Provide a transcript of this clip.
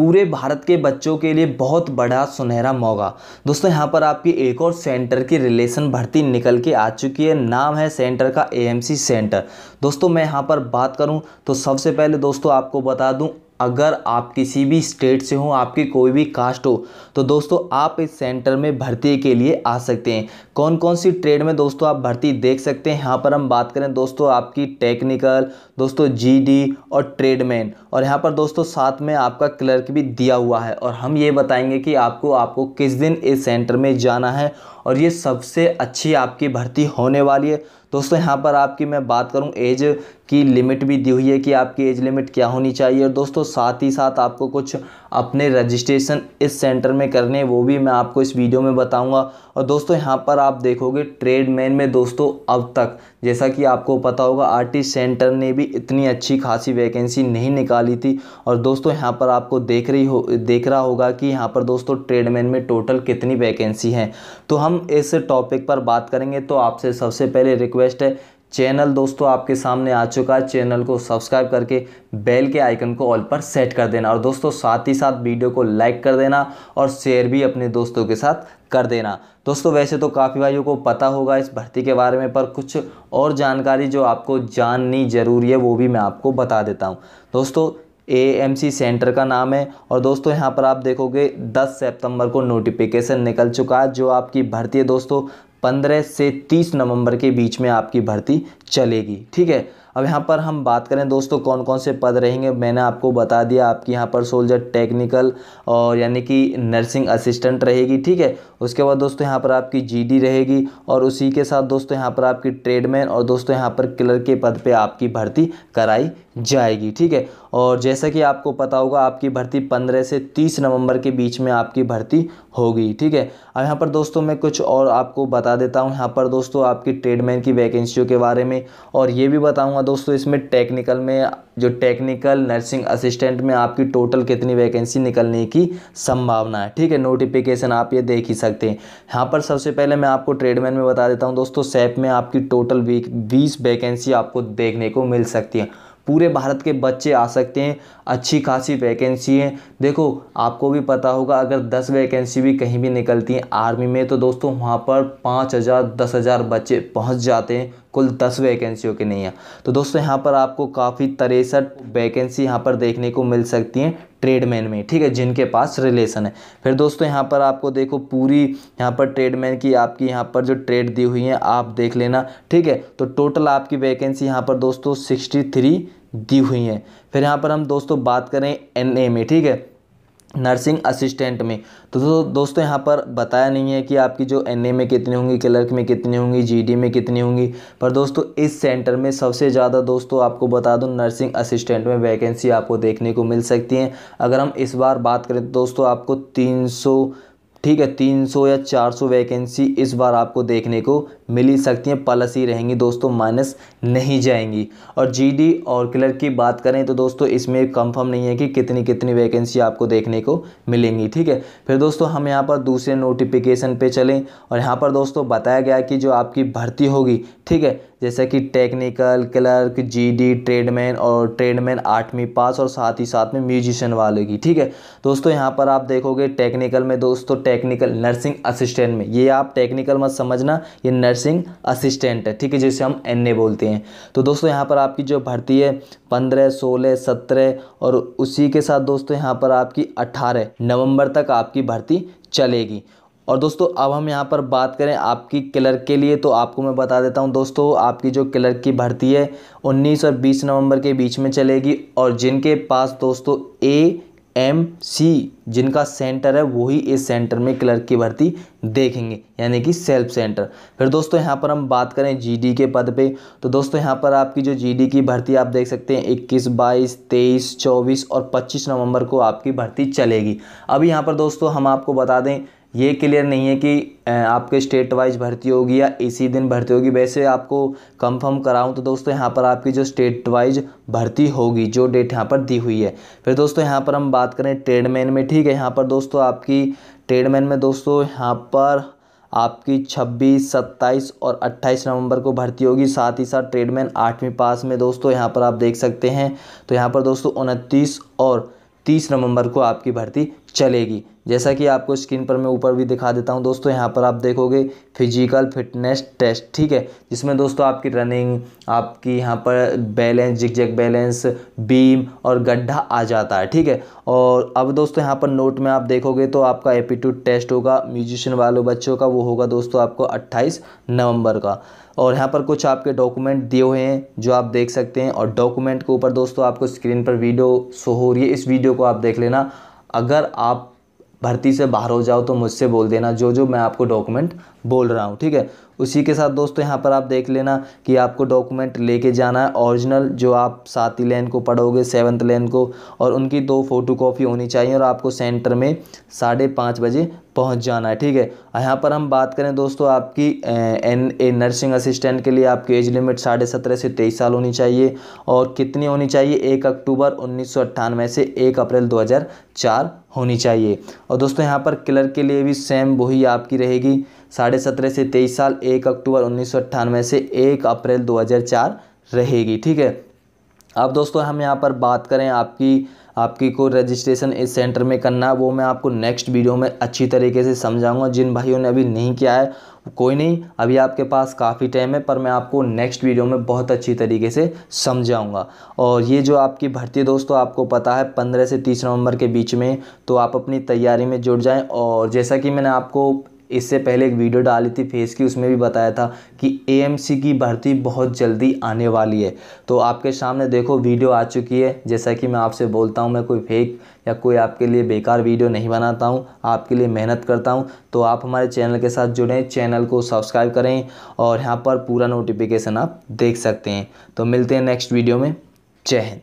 पूरे भारत के बच्चों के लिए बहुत बड़ा सुनहरा मौका दोस्तों यहाँ पर आपकी एक और सेंटर की रिलेशन भर्ती निकल के आ चुकी है नाम है सेंटर का एएमसी सेंटर दोस्तों मैं यहाँ पर बात करूँ तो सबसे पहले दोस्तों आपको बता दूँ अगर आप किसी भी स्टेट से हो आपकी कोई भी कास्ट हो तो दोस्तों आप इस सेंटर में भर्ती के लिए आ सकते हैं कौन कौन सी ट्रेड में दोस्तों आप भर्ती देख सकते हैं यहाँ पर हम बात करें दोस्तों आपकी टेक्निकल दोस्तों जीडी और ट्रेडमैन और यहाँ पर दोस्तों साथ में आपका क्लर्क भी दिया हुआ है और हम ये बताएंगे कि आपको आपको किस दिन इस सेंटर में जाना है और ये सबसे अच्छी आपकी भर्ती होने वाली है दोस्तों यहाँ पर आपकी मैं बात करूँ एज की लिमिट भी दी हुई है कि आपकी एज लिमिट क्या होनी चाहिए और दोस्तों साथ ही साथ आपको कुछ अपने रजिस्ट्रेशन इस सेंटर में करने वो भी मैं आपको इस वीडियो में बताऊंगा और दोस्तों यहाँ पर आप देखोगे ट्रेड मैन में दोस्तों अब तक जैसा कि आपको पता होगा आर्टिस्ट सेंटर ने भी इतनी अच्छी खासी वैकेंसी नहीं निकाली थी और दोस्तों यहाँ पर आपको देख रही हो देख रहा होगा कि यहाँ पर दोस्तों ट्रेडमैन में टोटल कितनी वैकेंसी हैं तो हम इस टॉपिक पर बात करेंगे तो आपसे सबसे पहले रिक्वेस्ट है चैनल दोस्तों आपके सामने आ चुका है चैनल को सब्सक्राइब करके बेल के आइकन को ऑल पर सेट कर देना और दोस्तों साथ ही साथ वीडियो को लाइक कर देना और शेयर भी अपने दोस्तों के साथ कर देना दोस्तों वैसे तो काफ़ी भाइयों को पता होगा इस भर्ती के बारे में पर कुछ और जानकारी जो आपको जाननी ज़रूरी है वो भी मैं आपको बता देता हूँ दोस्तों सी सेंटर का नाम है और दोस्तों यहाँ पर आप देखोगे 10 सितंबर को नोटिफिकेशन निकल चुका है जो आपकी भर्ती है दोस्तों पंद्रह से तीस नवंबर के बीच में आपकी भर्ती चलेगी ठीक है अब यहाँ पर हम बात करें दोस्तों कौन कौन से पद रहेंगे मैंने आपको बता दिया आपकी यहाँ पर सोल्जर टेक्निकल और यानी कि नर्सिंग असिस्टेंट रहेगी ठीक है उसके बाद दोस्तों यहाँ पर आपकी जीडी रहेगी और उसी के साथ दोस्तों यहाँ पर आपकी ट्रेडमैन और दोस्तों यहाँ पर क्लर्क के पद पे आपकी भर्ती कराई जाएगी ठीक है और जैसा कि आपको पता होगा आपकी भर्ती पंद्रह से तीस नवंबर के बीच में आपकी भर्ती होगी ठीक है अब यहाँ पर दोस्तों मैं कुछ और आपको बता देता हूँ यहाँ पर दोस्तों आपकी ट्रेडमैन की वैकेंसियों के बारे में और ये भी बताऊंगा दोस्तों इसमें टेक्निकल में जो टेक्निकल नर्सिंग असिस्टेंट में आपकी टोटल कितनी वैकेंसी निकलने की संभावना है ठीक है नोटिफिकेशन आप ये देख ही सकते हैं यहाँ पर सबसे पहले मैं आपको ट्रेडमैन में बता देता हूँ दोस्तों सेप में आपकी टोटल वीक बीस वैकेंसी आपको देखने को मिल सकती है पूरे भारत के बच्चे आ सकते हैं अच्छी खासी वैकेंसी है देखो आपको भी पता होगा अगर दस वैकेंसी भी कहीं भी निकलती हैं आर्मी में तो दोस्तों वहाँ पर पाँच हज़ार दस हज़ार बच्चे पहुँच जाते हैं कुल दस वैकेंसियों के नहीं है तो दोस्तों यहाँ पर आपको काफ़ी तिरसठ वैकेंसी यहाँ पर देखने को मिल सकती हैं ट्रेडमैन में ठीक है जिनके पास रिलेशन है फिर दोस्तों यहाँ पर आपको देखो पूरी यहाँ पर ट्रेडमैन की आपकी यहाँ पर जो ट्रेड दी हुई है आप देख लेना ठीक है तो टोटल आपकी वैकेंसी यहाँ पर दोस्तों सिक्सटी थ्री दी हुई हैं फिर यहाँ पर हम दोस्तों बात करें एन ए में ठीक है नर्सिंग असिस्टेंट में तो दो, दोस्तों यहाँ पर बताया नहीं है कि आपकी जो एन में कितनी होंगी क्लर्क में कितनी होंगी जीडी में कितनी होंगी पर दोस्तों इस सेंटर में सबसे ज़्यादा दोस्तों आपको बता दूँ नर्सिंग असिस्टेंट में वैकेंसी आपको देखने को मिल सकती है अगर हम इस बार बात करें तो दोस्तों आपको तीन ठीक है तीन या चार वैकेंसी इस बार आपको देखने को मिल ही सकती हैं प्लस ही रहेंगी दोस्तों माइनस नहीं जाएंगी और जीडी और क्लर्क की बात करें तो दोस्तों इसमें कंफर्म नहीं है कि कितनी कितनी वैकेंसी आपको देखने को मिलेंगी ठीक है फिर दोस्तों हम यहाँ पर दूसरे नोटिफिकेशन पे चलें और यहाँ पर दोस्तों बताया गया कि जो आपकी भर्ती होगी ठीक है जैसे कि टेक्निकल क्लर्क जीडी ट्रेडमैन और ट्रेडमैन आठवीं पास और साथ ही साथ में म्यूजिशियन वाले की ठीक है दोस्तों यहाँ पर आप देखोगे टेक्निकल में दोस्तों टेक्निकल नर्सिंग असिस्टेंट में ये आप टेक्निकल मत समझना ये नर्स नर्सिंग असिस्टेंट ठीक है जिसे हम एन बोलते हैं तो दोस्तों यहाँ पर आपकी जो भर्ती है पंद्रह सोलह सत्रह और उसी के साथ दोस्तों यहाँ पर आपकी अट्ठारह नवंबर तक आपकी भर्ती चलेगी और दोस्तों अब हम यहाँ पर बात करें आपकी क्लर्क के लिए तो आपको मैं बता देता हूँ दोस्तों आपकी जो क्लर्क की भर्ती है 19 और 20 नवंबर के बीच में चलेगी और जिनके पास दोस्तों ए एम सी जिनका सेंटर है वही इस सेंटर में क्लर्क की भर्ती देखेंगे यानी कि सेल्फ सेंटर फिर दोस्तों यहाँ पर हम बात करें जीडी के पद पे तो दोस्तों यहाँ पर आपकी जो जीडी की भर्ती आप देख सकते हैं 21, 22, 23, 24 और 25 नवंबर को आपकी भर्ती चलेगी अभी यहाँ पर दोस्तों हम आपको बता दें ये क्लियर नहीं है कि आपके स्टेट वाइज भर्ती होगी या इसी दिन भर्ती होगी वैसे आपको कंफर्म कराऊं तो दोस्तों यहाँ पर आपकी जो स्टेट वाइज भर्ती होगी जो डेट यहाँ पर दी हुई है फिर दोस्तों यहाँ पर हम बात करें ट्रेडमैन में ठीक है यहाँ पर दोस्तों आपकी ट्रेडमैन में दोस्तों यहाँ पर आपकी 26, 27 और 28 नवंबर को भर्ती होगी साथ ही साथ ट्रेडमैन आठवीं पास में दोस्तों यहाँ पर आप देख सकते हैं तो यहाँ पर दोस्तों उनतीस और तीस नवंबर को आपकी भर्ती चलेगी जैसा कि आपको स्क्रीन पर मैं ऊपर भी दिखा देता हूं दोस्तों यहां पर आप देखोगे फिजिकल फिटनेस टेस्ट ठीक है जिसमें दोस्तों आपकी रनिंग आपकी यहां पर बैलेंस जिगजैग बैलेंस बीम और गड्ढा आ जाता है ठीक है और अब दोस्तों यहां पर नोट में आप देखोगे तो आपका एपीट्यूड टेस्ट होगा म्यूजिशियन वालों बच्चों का वो होगा दोस्तों आपको अट्ठाईस नवम्बर का और यहाँ पर कुछ आपके डॉक्यूमेंट दिए हुए हैं जो आप देख सकते हैं और डॉक्यूमेंट के ऊपर दोस्तों आपको स्क्रीन पर वीडियो शो हो रही है इस वीडियो को आप देख लेना अगर आप भर्ती से बाहर हो जाओ तो मुझसे बोल देना जो जो मैं आपको डॉक्यूमेंट बोल रहा हूँ ठीक है उसी के साथ दोस्तों यहाँ पर आप देख लेना कि आपको डॉक्यूमेंट लेके जाना है ओरिजिनल जो आप सातवीं लेन को पढ़ोगे सेवन्थ लेन को और उनकी दो फोटो कॉपी होनी चाहिए और आपको सेंटर में साढ़े पाँच बजे पहुँच जाना है ठीक है यहाँ पर हम बात करें दोस्तों आपकी एन ए नर्सिंग असिस्टेंट के लिए आपकी एज लिमिट साढ़े सत्रह से तेईस साल होनी चाहिए और कितनी होनी चाहिए एक अक्टूबर उन्नीस से एक अप्रैल दो होनी चाहिए और दोस्तों यहाँ पर क्लर्क के लिए भी सेम वही आपकी रहेगी साढ़े सत्रह से तेईस साल एक अक्टूबर उन्नीस से एक अप्रैल 2004 रहेगी ठीक है अब दोस्तों हम यहाँ पर बात करें आपकी आपकी को रजिस्ट्रेशन इस सेंटर में करना वो मैं आपको नेक्स्ट वीडियो में अच्छी तरीके से समझाऊंगा जिन भाइयों ने अभी नहीं किया है कोई नहीं अभी आपके पास काफ़ी टाइम है पर मैं आपको नेक्स्ट वीडियो में बहुत अच्छी तरीके से समझाऊंगा और ये जो आपकी भर्ती दोस्तों आपको पता है पंद्रह से तीस नवंबर के बीच में तो आप अपनी तैयारी में जुट जाएँ और जैसा कि मैंने आपको इससे पहले एक वीडियो डाली थी फेस की उसमें भी बताया था कि एएमसी की भर्ती बहुत जल्दी आने वाली है तो आपके सामने देखो वीडियो आ चुकी है जैसा कि मैं आपसे बोलता हूँ मैं कोई फेक या कोई आपके लिए बेकार वीडियो नहीं बनाता हूँ आपके लिए मेहनत करता हूँ तो आप हमारे चैनल के साथ जुड़ें चैनल को सब्सक्राइब करें और यहाँ पर पूरा नोटिफिकेशन आप देख सकते हैं तो मिलते हैं नेक्स्ट वीडियो में जय हिंद